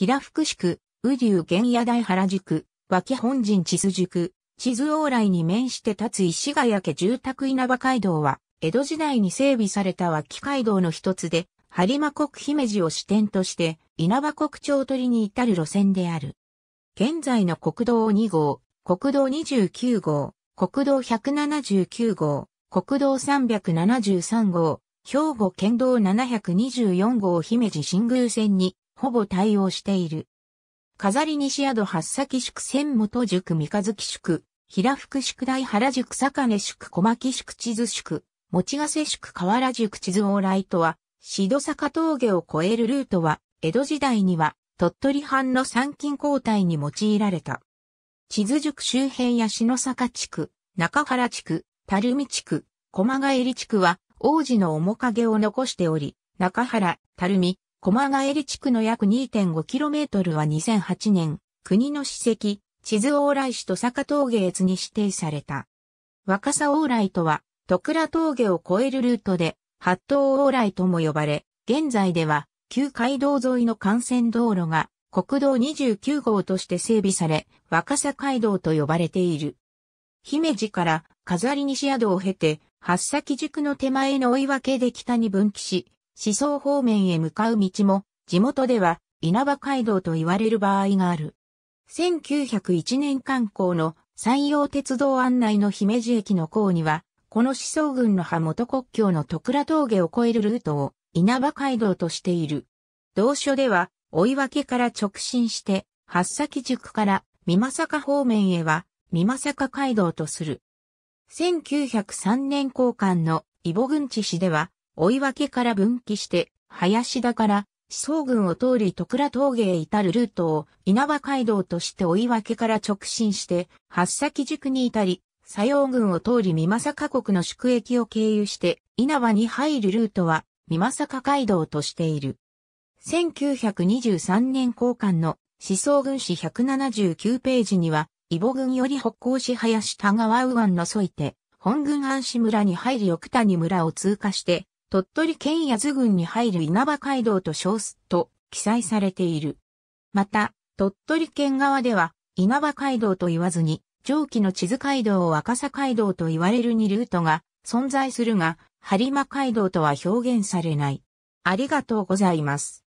平福宿、雨竜玄野大原宿、脇本陣地図宿、地図往来に面して立つ石ヶ谷家住宅稲葉街道は、江戸時代に整備された脇街道の一つで、播磨国姫路を支点として、稲葉国町取りに至る路線である。現在の国道2号、国道29号、国道179号、国道373号、兵庫県道724号姫路新宮線にほぼ対応している。飾り西宿八崎宿千本宿三日月宿、平福宿大原宿坂根宿小牧宿地図宿、持ヶ瀬宿河原宿地図往来とは、シド坂峠を越えるルートは、江戸時代には、鳥取藩の参勤交代に用いられた。地図塾周辺や篠坂地区、中原地区、垂水地区、駒ヶ入地区は、王子の面影を残しており、中原、垂水、駒ヶ襟地区の約 2.5km は2008年、国の史跡、地図往来市と坂峠越に指定された。若狭往来とは、徳倉峠を越えるルートで、八島往来とも呼ばれ、現在では、旧街道沿いの幹線道路が、国道29号として整備され、若狭街道と呼ばれている。姫路から飾り西宿を経て、八崎宿の手前の追分で北に分岐し、思想方面へ向かう道も、地元では稲葉街道と言われる場合がある。1901年観光の山陽鉄道案内の姫路駅の港には、この思想群の派元国境の徳良峠を越えるルートを稲葉街道としている。同書では、追分から直進して、八崎塾から三作方面へは、三作街道とする。1903年交換の伊保郡地市では、追分から分岐して、林田から思想軍を通り徳倉峠へ至るルートを稲葉街道として追分から直進して、八崎塾に至り、左用軍を通り三政国の宿駅を経由して、稲葉に入るルートは三政街道としている。1923年交換の思想軍史179ページには、伊保軍より北行し林田川右岸の沿いて、本軍安市村に入り奥谷村を通過して、鳥取県八頭郡に入る稲葉街道と称すと記載されている。また、鳥取県側では稲葉街道と言わずに、上記の地図街道を若狭街道と言われる2ルートが存在するが、播磨街道とは表現されない。ありがとうございます。